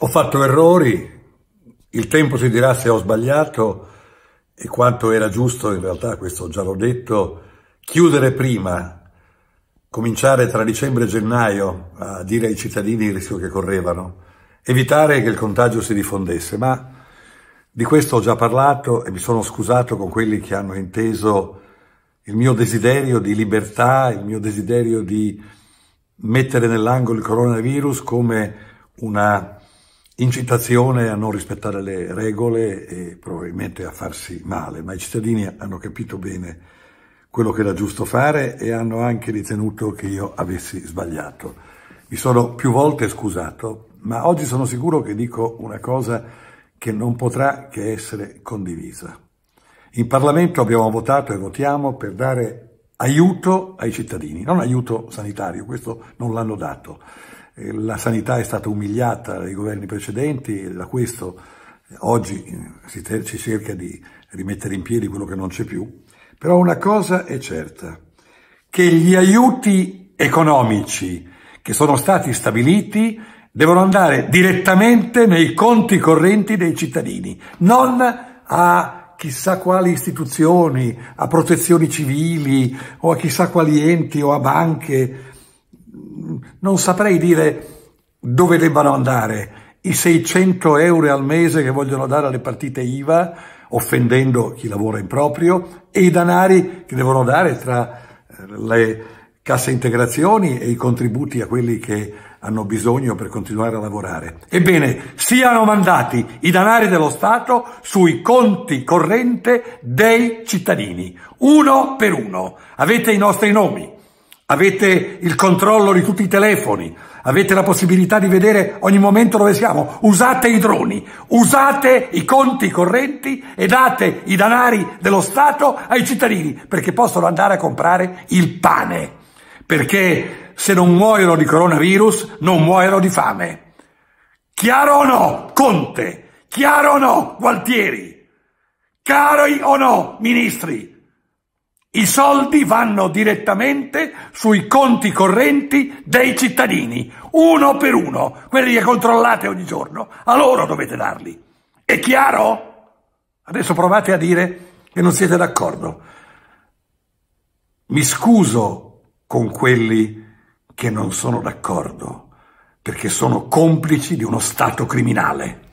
Ho fatto errori, il tempo si dirà se ho sbagliato e quanto era giusto, in realtà questo già l'ho detto, chiudere prima, cominciare tra dicembre e gennaio a dire ai cittadini il rischio che correvano, evitare che il contagio si diffondesse, ma di questo ho già parlato e mi sono scusato con quelli che hanno inteso il mio desiderio di libertà, il mio desiderio di mettere nell'angolo il coronavirus come una incitazione a non rispettare le regole e probabilmente a farsi male, ma i cittadini hanno capito bene quello che era giusto fare e hanno anche ritenuto che io avessi sbagliato. Mi sono più volte scusato, ma oggi sono sicuro che dico una cosa che non potrà che essere condivisa. In Parlamento abbiamo votato e votiamo per dare aiuto ai cittadini, non aiuto sanitario, questo non l'hanno dato, eh, la sanità è stata umiliata dai governi precedenti, e da questo eh, oggi eh, si, si cerca di rimettere in piedi quello che non c'è più, però una cosa è certa, che gli aiuti economici che sono stati stabiliti devono andare direttamente nei conti correnti dei cittadini, non a chissà quali istituzioni, a protezioni civili o a chissà quali enti o a banche non saprei dire dove debbano andare i 600 euro al mese che vogliono dare alle partite IVA, offendendo chi lavora in proprio, e i danari che devono dare tra eh, le casse integrazioni e i contributi a quelli che hanno bisogno per continuare a lavorare. Ebbene, siano mandati i danari dello Stato sui conti corrente dei cittadini, uno per uno. Avete i nostri nomi. Avete il controllo di tutti i telefoni, avete la possibilità di vedere ogni momento dove siamo. Usate i droni, usate i conti correnti e date i danari dello Stato ai cittadini perché possono andare a comprare il pane. Perché se non muoiono di coronavirus, non muoiono di fame. Chiaro o no, Conte? Chiaro o no, Gualtieri? Cari o no, ministri? I soldi vanno direttamente sui conti correnti dei cittadini, uno per uno, quelli che controllate ogni giorno. A loro dovete darli. È chiaro? Adesso provate a dire che non siete d'accordo. Mi scuso con quelli che non sono d'accordo, perché sono complici di uno Stato criminale.